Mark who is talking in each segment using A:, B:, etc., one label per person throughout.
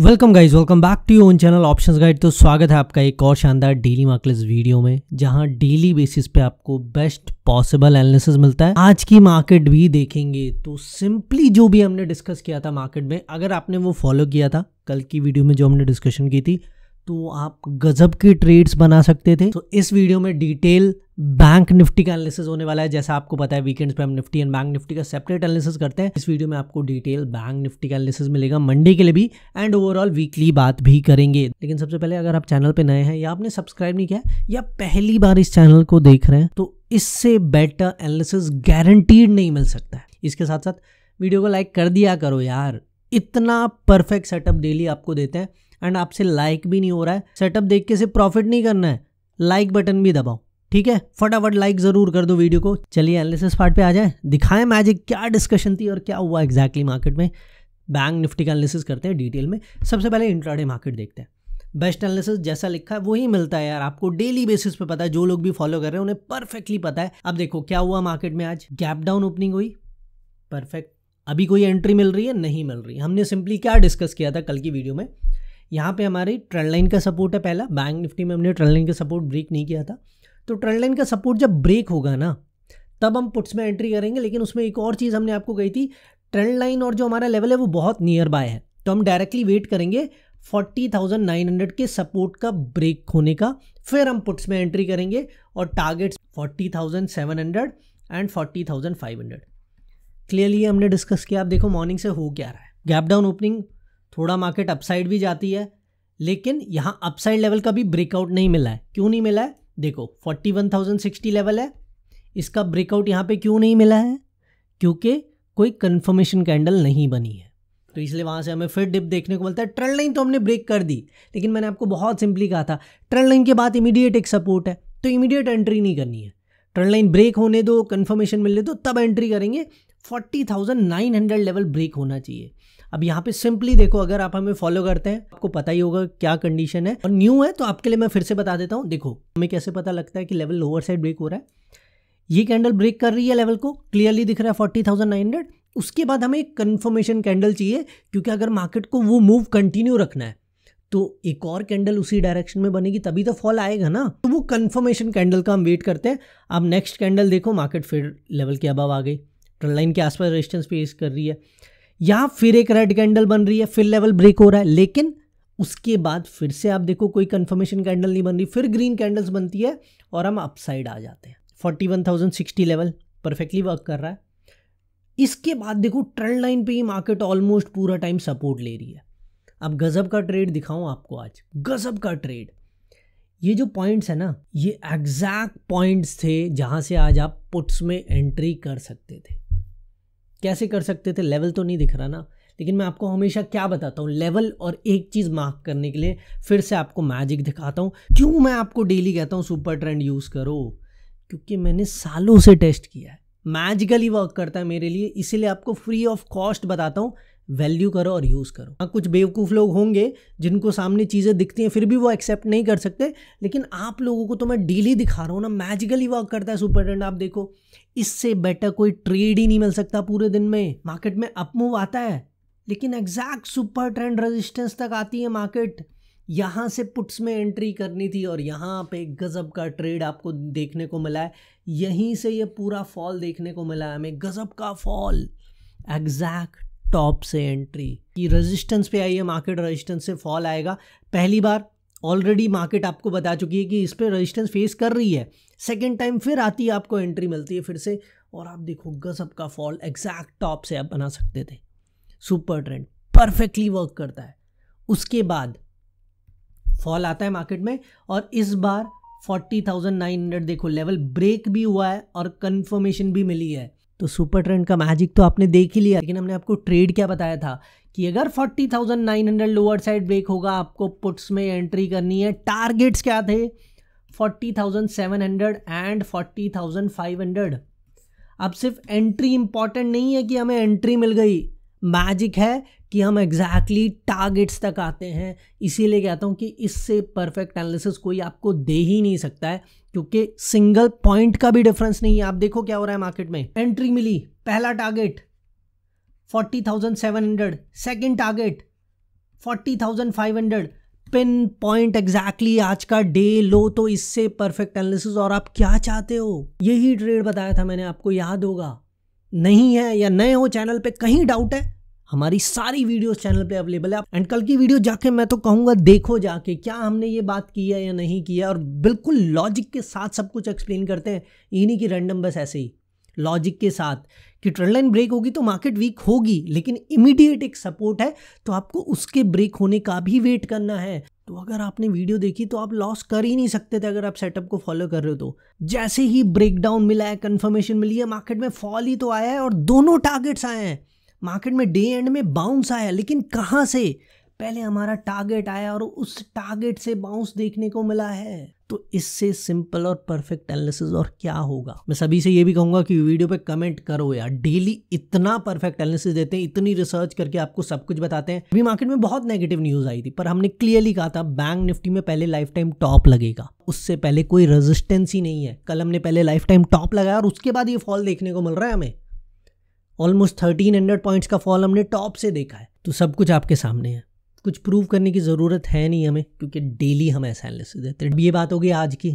A: welcome guys welcome back to you own channel options guide तो स्वागत है आपका एक और शानदार डेली मार्केट वीडियो में जहां डेली बेसिस पे आपको बेस्ट पॉसिबल एनालिसिस मिलता है आज की मार्केट भी देखेंगे तो सिंपली जो भी हमने डिस्कस किया था मार्केट में अगर आपने वो फॉलो किया था कल की वीडियो में जो हमने डिस्कशन की थी तो आप गजब के ट्रेड्स बना सकते थे तो इस वीडियो में डिटेल बैंक निफ्टी का एनालिसिस होने वाला है जैसा आपको पता है वीकेंड्स पे हम निफ्टी एंड बैंक निफ्टी का सेपरेट एनालिसिस करते हैं इस वीडियो में आपको डिटेल बैंक निफ्टी का एनालिसिस मिलेगा मंडे के लिए भी एंड ओवरऑल वीकली बात भी करेंगे लेकिन सबसे पहले अगर आप चैनल पर नए हैं या आपने सब्सक्राइब नहीं किया या पहली बार इस चैनल को देख रहे हैं तो इससे बेटर एनालिसिस गारंटीड नहीं मिल सकता है इसके साथ साथ वीडियो को लाइक कर दिया करो यार इतना परफेक्ट सेटअप डेली आपको देते हैं एंड आपसे लाइक भी नहीं हो रहा है सेटअप देख के सिर्फ प्रॉफिट नहीं करना है लाइक बटन भी दबाओ ठीक है फटाफट लाइक जरूर कर दो वीडियो को चलिए एनालिसिस पार्ट पे आ जाए दिखाएं मैजिक क्या डिस्कशन थी और क्या हुआ एग्जैक्टली exactly मार्केट में बैंक निफ्टी का एनालिसिस करते हैं डिटेल में सबसे पहले इंट्राडे मार्केट देखते हैं बेस्ट एनालिसिस जैसा लिखा है वही मिलता है यार आपको डेली बेसिस पे पता है जो लोग भी फॉलो कर रहे हैं उन्हें परफेक्टली पता है अब देखो क्या हुआ मार्केट में आज गैप डाउन ओपनिंग हुई परफेक्ट अभी कोई एंट्री मिल रही है नहीं मिल रही हमने सिंपली क्या डिस्कस किया था कल की वीडियो में यहाँ पे हमारी ट्रेंड लाइन का सपोर्ट है पहला बैंक निफ्टी में हमने ट्रेंड लाइन का सपोर्ट ब्रेक नहीं किया था तो ट्रेंड लाइन का सपोर्ट जब ब्रेक होगा ना तब हम पुट्स में एंट्री करेंगे लेकिन उसमें एक और चीज़ हमने आपको कही थी ट्रेंड लाइन और जो हमारा लेवल है वो बहुत नियर बाय है तो हम डायरेक्टली वेट करेंगे फोर्टी थाउजेंड नाइन हंड्रेड के सपोर्ट का ब्रेक होने का फिर हम पुट्स में एंट्री करेंगे और targets forty thousand seven hundred and forty thousand five hundred clearly हमने डिस्कस किया आप देखो मॉर्निंग से हो क्या रहा है गैप डाउन ओपनिंग थोड़ा मार्केट अपसाइड भी जाती है लेकिन यहाँ अपसाइड लेवल का भी ब्रेकआउट नहीं मिला है क्यों नहीं मिला है देखो 41,060 लेवल है इसका ब्रेकआउट यहाँ पे क्यों नहीं मिला है क्योंकि कोई कन्फर्मेशन कैंडल नहीं बनी है तो इसलिए वहाँ से हमें फिर डिप देखने को मिलता है ट्रेंड लाइन तो हमने ब्रेक कर दी लेकिन मैंने आपको बहुत सिंपली कहा था ट्रेंड लाइन के बाद इमीडिएट एक सपोर्ट है तो इमीडिएट एंट्री नहीं करनी है ट्रेंड लाइन ब्रेक होने दो कन्फर्मेशन मिलने दो तब एंट्री करेंगे फोर्टी लेवल ब्रेक होना चाहिए अब यहाँ पे सिंपली देखो अगर आप हमें फॉलो करते हैं आपको पता ही होगा क्या कंडीशन है और न्यू है तो आपके लिए मैं फिर से बता देता हूँ देखो हमें कैसे पता लगता है कि लेवल लोअर साइड ब्रेक हो रहा है ये कैंडल ब्रेक कर रही है लेवल को क्लियरली दिख रहा है फोर्टी थाउजेंड नाइन हंड्रेड उसके बाद हमें एक कन्फर्मेशन कैंडल चाहिए क्योंकि अगर मार्केट को वो मूव कंटिन्यू रखना है तो एक और कैंडल उसी डायरेक्शन में बनेगी तभी तो फॉल आएगा ना तो वो कन्फर्मेशन कैंडल का हम वेट करते हैं अब नेक्स्ट कैंडल देखो मार्केट फिर लेवल के अबव आ गई ट्रेंड लाइन के आसपास रेजिस्टेंस फेस कर रही है यहाँ फिर एक रेड कैंडल बन रही है फिर लेवल ब्रेक हो रहा है लेकिन उसके बाद फिर से आप देखो कोई कन्फर्मेशन कैंडल नहीं बन रही फिर ग्रीन कैंडल्स बनती है और हम अपसाइड आ जाते हैं forty one thousand sixty level perfectly work कर रहा है इसके बाद देखो ट्रेंड लाइन पे ही मार्केट ऑलमोस्ट पूरा टाइम सपोर्ट ले रही है अब गज़ब का ट्रेड दिखाऊं आपको आज गज़ब का ट्रेड ये जो पॉइंट्स है ना ये एग्जैक्ट पॉइंट्स थे जहाँ से आज आप पुट्स में एंट्री कर सकते थे कैसे कर सकते थे लेवल तो नहीं दिख रहा ना लेकिन मैं आपको हमेशा क्या बताता हूँ लेवल और एक चीज़ मार्क करने के लिए फिर से आपको मैजिक दिखाता हूँ क्यों मैं आपको डेली कहता हूँ सुपर ट्रेंड यूज़ करो क्योंकि मैंने सालों से टेस्ट किया है मैजिकली वर्क करता है मेरे लिए इसीलिए आपको फ्री ऑफ कॉस्ट बताता हूँ वैल्यू करो और यूज़ करो हाँ कुछ बेवकूफ़ लोग होंगे जिनको सामने चीज़ें दिखती हैं फिर भी वो एक्सेप्ट नहीं कर सकते लेकिन आप लोगों को तो मैं डेली दिखा रहा हूँ ना मैजिकली वर्क करता है सुपर ट्रेंड आप देखो इससे बेटर कोई ट्रेड ही नहीं मिल सकता पूरे दिन में मार्केट में अपमूव आता है लेकिन एग्जैक्ट सुपर ट्रेंड रेजिस्टेंस तक आती है मार्केट यहाँ से पुट्स में एंट्री करनी थी और यहाँ पे गज़ब का ट्रेड आपको देखने को मिला है यहीं से ये पूरा फॉल देखने को मिला है हमें गज़ब का फॉल एग्जैक्ट टॉप से एंट्री कि रेजिस्टेंस पे आई है मार्केट रेजिस्टेंस से फॉल आएगा पहली बार ऑलरेडी मार्केट आपको बता चुकी है कि इस पर रजिस्टेंस फेस कर रही है सेकेंड टाइम फिर आती है आपको एंट्री मिलती है फिर से और आप देखो गजब का फॉल एग्जैक्ट टॉप से आप बना सकते थे सुपर ट्रेंड परफेक्टली वर्क करता है उसके बाद फॉल आता है मार्केट में और इस बार 40,900 देखो लेवल ब्रेक भी हुआ है और कंफर्मेशन भी मिली है तो सुपर ट्रेंड का मैजिक तो आपने देख ही लिया लेकिन हमने आपको ट्रेड क्या बताया था कि अगर 40,900 लोअर साइड ब्रेक होगा आपको पुट्स में एंट्री करनी है टारगेट्स क्या थे 40,700 एंड 40,500 अब सिर्फ एंट्री इंपॉर्टेंट नहीं है कि हमें एंट्री मिल गई मैजिक है कि हम एग्जैक्टली exactly टारगेट्स तक आते हैं इसीलिए कहता हूँ कि इससे परफेक्ट एनालिसिस कोई आपको दे ही नहीं सकता है क्योंकि सिंगल पॉइंट का भी डिफरेंस नहीं है आप देखो क्या हो रहा है मार्केट में एंट्री मिली पहला target forty thousand seven hundred second target forty thousand five hundred pin point exactly आज का डे लो तो इससे परफेक्ट एनालिसिस और आप क्या चाहते हो यही ट्रेड बताया था मैंने आपको याद होगा नहीं है या नए हो चैनल पे कहीं डाउट है हमारी सारी वीडियोस चैनल पे अवेलेबल है एंड कल की वीडियो जाके मैं तो कहूंगा देखो जाके क्या हमने ये बात की है या नहीं किया और बिल्कुल लॉजिक के साथ सब कुछ एक्सप्लेन करते हैं ये नहीं कि रैंडम बस ऐसे ही लॉजिक के साथ कि ट्रेंड लाइन ब्रेक होगी तो मार्केट वीक होगी लेकिन इमीडिएट एक सपोर्ट है तो आपको उसके ब्रेक होने का भी वेट करना है तो अगर आपने वीडियो देखी तो आप लॉस कर ही नहीं सकते थे अगर आप सेटअप को फॉलो कर रहे हो तो जैसे ही ब्रेकडाउन मिला है कंफर्मेशन मिली है मार्केट में फॉल ही तो आया है और दोनों टारगेट्स आए हैं मार्केट में डे एंड में बाउंस आया लेकिन कहाँ से पहले हमारा टारगेट आया और उस टारगेट से बाउंस देखने को मिला है तो इससे सिंपल और परफेक्ट एनालिसिस और क्या होगा मैं सभी से ये भी कहूंगा कि वीडियो पे कमेंट करो यार डेली इतना परफेक्ट एनालिसिस देते हैं इतनी रिसर्च करके आपको सब कुछ बताते हैं अभी मार्केट में बहुत नेगेटिव न्यूज आई थी पर हमने क्लियरली कहा था बैंक निफ्टी में पहले लाइफ टाइम टॉप लगेगा उससे पहले कोई रेजिस्टेंस ही नहीं है कल हमने पहले लाइफ टाइम टॉप लगाया और उसके बाद ये फॉल देखने को मिल रहा है हमें ऑलमोस्ट थर्टीन हंड्रेड पॉइंट्स का फॉल हमने टॉप से देखा है तो सब कुछ आपके सामने है कुछ प्रूव करने की ज़रूरत है नहीं हमें क्योंकि डेली हम ऐसा एनालिसिस देते हैं ये बात होगी आज की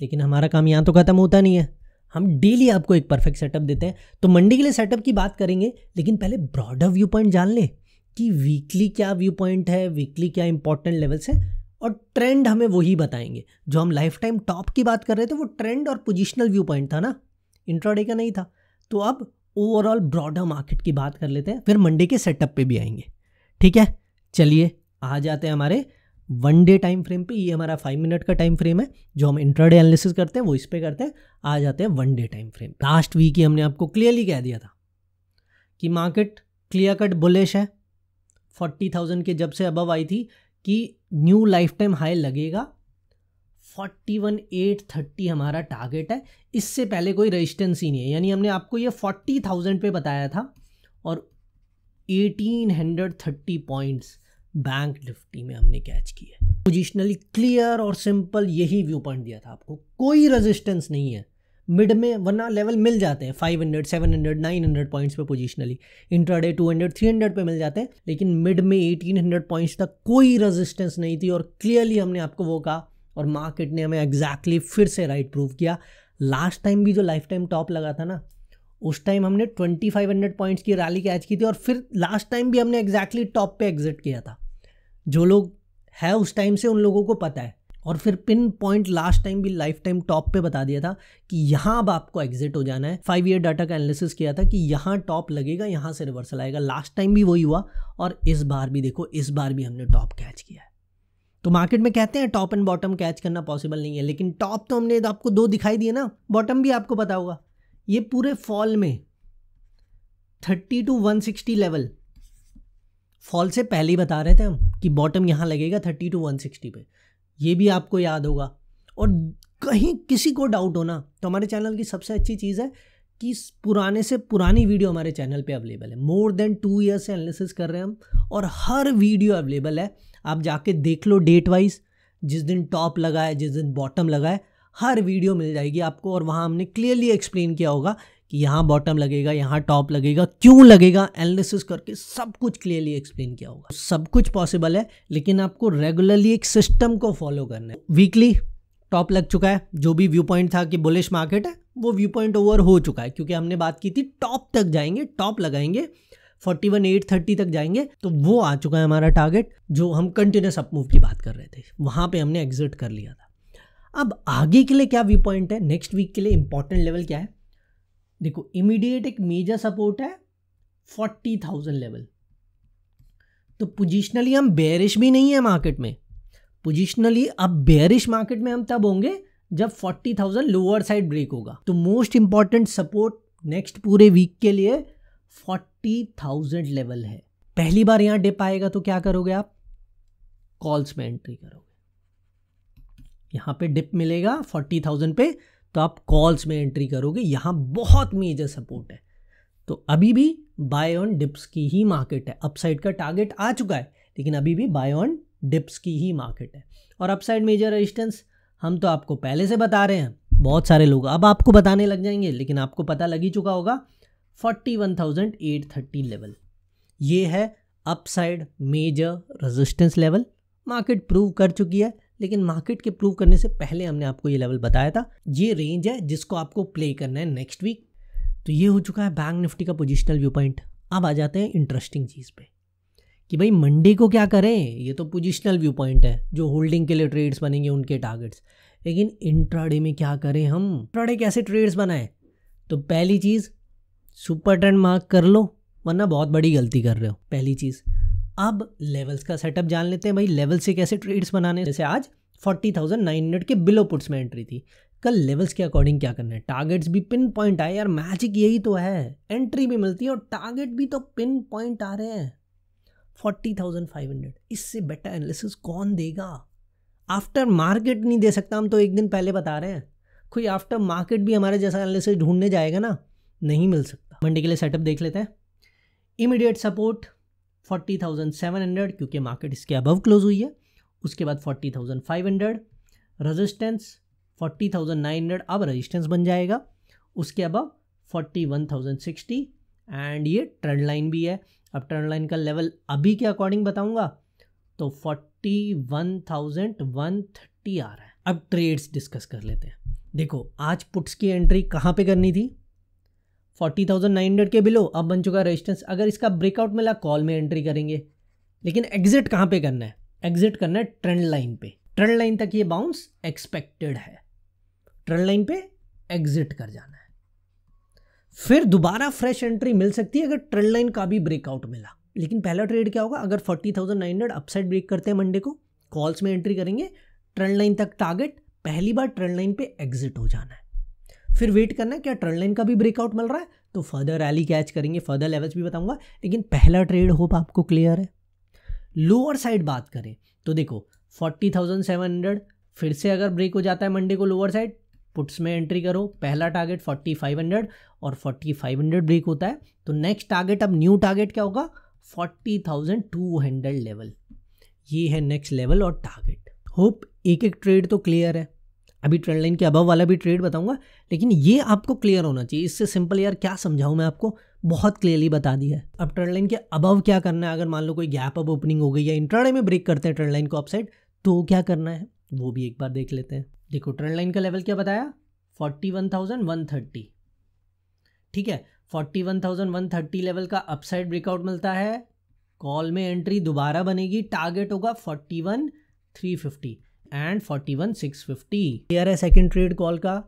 A: लेकिन हमारा काम यहाँ तो ख़त्म होता नहीं है हम डेली आपको एक परफेक्ट सेटअप देते हैं तो मंडे के लिए सेटअप की बात करेंगे लेकिन पहले ब्रॉडर व्यू पॉइंट जान लें कि वीकली क्या व्यू पॉइंट है वीकली क्या इंपॉर्टेंट लेवल्स हैं और ट्रेंड हमें वही बताएंगे जो हम लाइफ टाइम टॉप की बात कर रहे थे वो ट्रेंड और पोजिशनल व्यू पॉइंट था ना इंट्राडे का नहीं था तो अब ओवरऑल ब्रॉडर मार्केट की बात कर लेते हैं फिर मंडे के सेटअप पे भी आएंगे ठीक है चलिए आ जाते हैं हमारे वन डे टाइम फ्रेम पे ये हमारा फाइव मिनट का टाइम फ्रेम है जो हम इंट्राडे एनालिसिस करते हैं वो इस पर करते हैं आ जाते हैं one day time frame last week ही हमने आपको क्लियरली कह दिया था कि मार्केट क्लियर कट बुलिश है फोर्टी थाउजेंड के जब से अबव आई थी कि न्यू लाइफ टाइम हाई लगेगा फोर्टी वन एट थर्टी हमारा टारगेट है इससे पहले कोई रेजिस्टेंस ही नहीं है यानी हमने आपको ये फोर्टी थाउजेंड पे बताया था और eighteen hundred thirty points Bank Nifty में हमने कैच किया है पोजिशनली क्लियर और सिंपल यही व्यू पॉइंट दिया था आपको कोई रेजिस्टेंस नहीं है मिड में वरना लेवल मिल जाते हैं 500, 700, 900 पॉइंट्स पे पोजिशनली इंट्राडे थ्री हंड्रेड पर मिल जाते हैं लेकिन मिड में 1800 पॉइंट्स तक कोई रेजिस्टेंस नहीं थी और क्लियरली हमने आपको वो कहा और मार्केट ने हमें एग्जैक्टली exactly फिर से राइट प्रूव किया लास्ट टाइम भी जो लाइफ टाइम टॉप लगा था ना उस टाइम हमने 2500 पॉइंट्स की रैली कैच की थी और फिर लास्ट टाइम भी हमने एग्जैक्टली exactly टॉप पे एग्जिट किया था जो लोग है उस टाइम से उन लोगों को पता है और फिर पिन पॉइंट लास्ट टाइम भी लाइफ टाइम टॉप पे बता दिया था कि यहाँ अब आपको एग्जिट हो जाना है फाइव ईयर डाटा का एनालिसिस किया था कि यहाँ टॉप लगेगा यहाँ से रिवर्सल आएगा लास्ट टाइम भी वही हुआ और इस बार भी देखो इस बार भी हमने टॉप कैच किया है तो मार्केट में कहते हैं टॉप एंड बॉटम कैच करना पॉसिबल नहीं है लेकिन टॉप तो हमने तो आपको दो दिखाई दिए ना बॉटम भी आपको पता होगा ये पूरे फॉल में thirty two one sixty level fall से पहले ही बता रहे थे हम कि बॉटम यहाँ लगेगा थर्टी टू वन सिक्सटी पे ये भी आपको याद होगा और कहीं किसी को डाउट हो ना तो हमारे चैनल की सबसे अच्छी चीज़ है कि पुराने से पुरानी वीडियो हमारे चैनल पे अवेलेबल है मोर देन टू ईयर्स से एनालिसिस कर रहे हैं हम और हर वीडियो अवेलेबल है आप जाके देख लो डेट वाइज जिस दिन टॉप लगा है जिस दिन बॉटम लगा है हर वीडियो मिल जाएगी आपको और वहाँ हमने क्लियरली एक्सप्लेन किया होगा कि यहाँ बॉटम लगेगा यहाँ टॉप लगेगा क्यों लगेगा एनालिसिस करके सब कुछ क्लियरली एक्सप्लेन किया होगा सब कुछ पॉसिबल है लेकिन आपको रेगुलरली एक सिस्टम को फॉलो करना है वीकली टॉप लग चुका है जो भी व्यू पॉइंट था कि बुलिश मार्केट है वो व्यू पॉइंट ओवर हो चुका है क्योंकि हमने बात की थी टॉप तक जाएंगे टॉप लगाएंगे फोर्टी वन एट थर्टी तक जाएंगे तो वो आ चुका है हमारा टारगेट जो हम कंटिन्यूस अप मूव की बात कर रहे थे वहाँ पे हमने एग्जिट कर लिया था अब आगे के लिए क्या व्यू पॉइंट है नेक्स्ट वीक के लिए इंपॉर्टेंट लेवल क्या है देखो इमीडिएट एक मेजर सपोर्ट है फोर्टी थाउजेंड लेवल तो पोजिशनली हम बेरिश भी नहीं है मार्केट में पोजिशनली अब बेयरिश मार्केट में हम तब होंगे जब 40,000 लोअर साइड ब्रेक होगा तो मोस्ट इंपॉर्टेंट सपोर्ट नेक्स्ट पूरे वीक के लिए 40,000 लेवल है पहली बार यहां डिप आएगा तो क्या करोगे आप कॉल्स में एंट्री करोगे यहां पे डिप मिलेगा 40,000 पे तो आप कॉल्स में एंट्री करोगे यहां बहुत मेजर सपोर्ट है तो अभी भी बाय ऑन डिप्स की ही मार्केट है अपसाइड का टारगेट आ चुका है लेकिन अभी भी बाय ऑन डिप्स की ही मार्केट है और अपसाइड मेजर रेजिस्टेंस हम तो आपको पहले से बता रहे हैं बहुत सारे लोग अब आपको बताने लग जाएंगे लेकिन आपको पता लग ही चुका होगा थर्टी लेवल ये है upside major resistance level market prove कर चुकी है लेकिन मार्केट के प्रूव करने से पहले हमने आपको ये लेवल बताया था ये रेंज है जिसको आपको प्ले करना है नेक्स्ट वीक तो ये हो चुका है बैंक निफ्टी का पोजिशनल व्यू पॉइंट अब आ जाते हैं इंटरेस्टिंग चीज़ पे कि भाई मंडी को क्या करें ये तो पोजिशनल व्यू पॉइंट है जो होल्डिंग के लिए ट्रेड्स बनेंगे उनके टारगेट्स लेकिन इंट्राडे में क्या करें हम इंट्राडे कैसे ट्रेड्स बनाएं तो पहली चीज़ सुपर ट्रेंड मार्क कर लो वरना बहुत बड़ी गलती कर रहे हो पहली चीज़ अब लेवल्स का सेटअप जान लेते हैं भाई लेवल से कैसे ट्रेड्स बनाने जैसे आज फोर्टी थाउजेंड नाइन हंड्रेड के बिलो पुट्स में एंट्री थी कल लेवल्स के अकॉर्डिंग क्या करना है टारगेट्स भी पिन पॉइंट आए यार मैजिक यही तो है एंट्री भी मिलती है और टारगेट भी तो पिन पॉइंट आ रहे हैं फोर्टी थाउजेंड फाइव हंड्रेड इससे बेटर एनालिसिस कौन देगा आफ्टर मार्केट नहीं दे सकता हम तो एक दिन पहले बता रहे हैं कोई आफ्टर मार्केट भी हमारे जैसा एनालिसिस ढूंढने जाएगा ना नहीं मिल सकता मंडे के लिए सेटअप देख लेते हैं immediate support forty thousand seven hundred क्योंकि मार्केट इसके अबव क्लोज हुई है उसके बाद forty thousand five hundred resistance forty thousand nine hundred अब रजिस्टेंस बन जाएगा उसके above forty one thousand sixty and ये ट्रेंड लाइन भी है अब ट्रेंड लाइन का लेवल अभी के अकॉर्डिंग बताऊंगा तो forty one thousand one thirty आ रहा है अब ट्रेड्स डिस्कस कर लेते हैं देखो आज पुट्स की एंट्री कहाँ पे करनी थी फोर्टी थाउजेंड नाइन हंड्रेड के बिलो अब बन चुका रेजिस्टेंस अगर इसका ब्रेकआउट मिला कॉल में एंट्री करेंगे लेकिन एग्जिट कहाँ पे करना है एग्जिट करना है ट्रेंड लाइन पे ट्रेंड लाइन तक ये बाउंस एक्सपेक्टेड है ट्रेंड लाइन पे एग्जिट कर जाना है फिर दोबारा फ्रेश एंट्री मिल सकती है अगर ट्रेंड लाइन का भी ब्रेकआउट मिला लेकिन पहला ट्रेड क्या होगा अगर forty thousand nine hundred upside break करते हैं मंडे को कॉल्स में एंट्री करेंगे ट्रेंड लाइन तक टारगेट पहली बार ट्रेंड लाइन पे एग्जिट हो जाना है फिर वेट करना है क्या ट्रेंड लाइन का भी ब्रेकआउट मिल रहा है तो फर्दर रैली कैच करेंगे फर्दर लेवल्स भी बताऊंगा लेकिन पहला ट्रेड होप आपको क्लियर है लोअर साइड बात करें तो देखो फोर्टी थाउजेंड सेवन हंड्रेड फिर से अगर ब्रेक हो जाता है मंडे को लोअर साइड पुट्स में एंट्री करो पहला टारगेट 4500 और 4500 ब्रेक होता है तो नेक्स्ट टारगेट अब न्यू टारगेट क्या होगा 40,200 लेवल ये है नेक्स्ट लेवल और टारगेट होप एक एक ट्रेड तो क्लियर है अभी ट्रेंड लाइन के अबव वाला भी ट्रेड बताऊंगा लेकिन ये आपको क्लियर होना चाहिए इससे सिंपल यार क्या समझाऊँ मैं आपको बहुत क्लियरली बता दिया है अब ट्रेंड लाइन के अबव क्या करना है अगर मान लो कोई गैप अब ओपनिंग हो गई या इंट्राडे में ब्रेक करते हैं ट्रेंड लाइन को अपसाइड तो क्या करना है वो भी एक बार देख लेते हैं देखो ट्रेंड लाइन का लेवल क्या बताया forty one thousand one thirty ठीक है forty one thousand one thirty level का अपसाइड ब्रेकआउट मिलता है कॉल में एंट्री दोबारा बनेगी टारगेट होगा forty one three fifty and forty one six fifty clear है सेकेंड ट्रेड कॉल का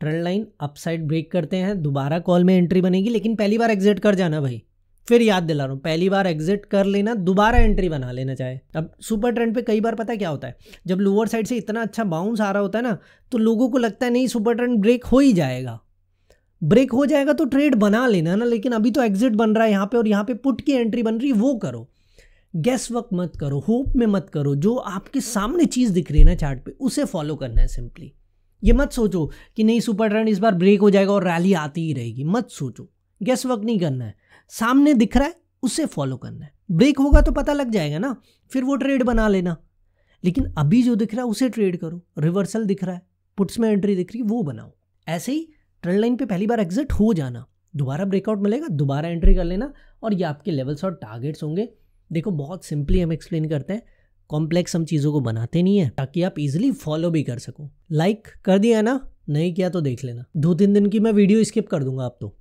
A: ट्रेंड लाइन अपसाइड ब्रेक करते हैं दोबारा कॉल में एंट्री बनेगी लेकिन पहली बार एग्जिट कर जाना भाई फिर याद दिला रहा हूँ पहली बार एग्जिट कर लेना दोबारा एंट्री बना लेना चाहे अब सुपर ट्रेंड पे कई बार पता है क्या होता है जब लोअर साइड से इतना अच्छा बाउंस आ रहा होता है ना तो लोगों को लगता है नहीं सुपर ट्रेंड ब्रेक हो ही जाएगा ब्रेक हो जाएगा तो ट्रेड बना लेना ना लेकिन अभी तो एग्जिट बन रहा है यहाँ पे और यहाँ पे पुट की एंट्री बन रही है वो करो गैस वक्त मत करो होप में मत करो जो आपके सामने चीज़ दिख रही है ना चार्ट पे उसे फॉलो करना है सिंपली ये मत सोचो कि नहीं सुपर ट्रेंड इस बार ब्रेक हो जाएगा और रैली आती ही रहेगी मत सोचो गैस वर्क नहीं करना है सामने दिख रहा है उसे फॉलो करना है ब्रेक होगा तो पता लग जाएगा ना फिर वो ट्रेड बना लेना लेकिन अभी जो दिख रहा है उसे ट्रेड करो रिवर्सल दिख रहा है पुट्स में एंट्री दिख रही है वो बनाओ ऐसे ही ट्रेंड लाइन पे पहली बार एग्जिट हो जाना दोबारा ब्रेकआउट मिलेगा दोबारा एंट्री कर लेना और ये आपके लेवल्स और टारगेट्स होंगे देखो बहुत सिंपली हम एक्सप्लेन करते हैं कॉम्प्लेक्स हम चीज़ों को बनाते नहीं है ताकि आप इजिली फॉलो भी कर सको लाइक like कर दिया ना नहीं किया तो देख लेना दो तीन दिन की मैं वीडियो स्किप कर दूंगा आप तो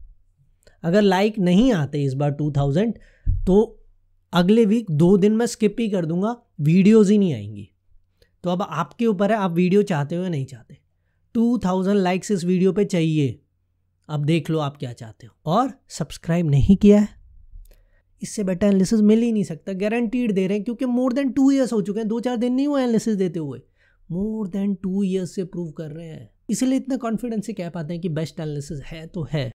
A: अगर लाइक नहीं आते इस बार टू थाउजेंड तो अगले वीक दो दिन मैं स्किप ही कर दूंगा वीडियोज़ ही नहीं आएंगी तो अब आपके ऊपर है आप वीडियो चाहते हो या नहीं चाहते टू थाउजेंड लाइक्स इस वीडियो पे चाहिए अब देख लो आप क्या चाहते हो और सब्सक्राइब नहीं किया है इससे बेटर एनालिसिस मिल ही नहीं सकता गारंटीड दे रहे हैं क्योंकि मोर देन टू ईयर्स हो चुके हैं दो चार दिन नहीं हुए एनालिसिस देते हुए मोर देन टू ईयर्स से प्रूव कर रहे हैं इसलिए इतना कॉन्फिडेंस से कह पाते हैं कि बेस्ट एनालिसिस है तो है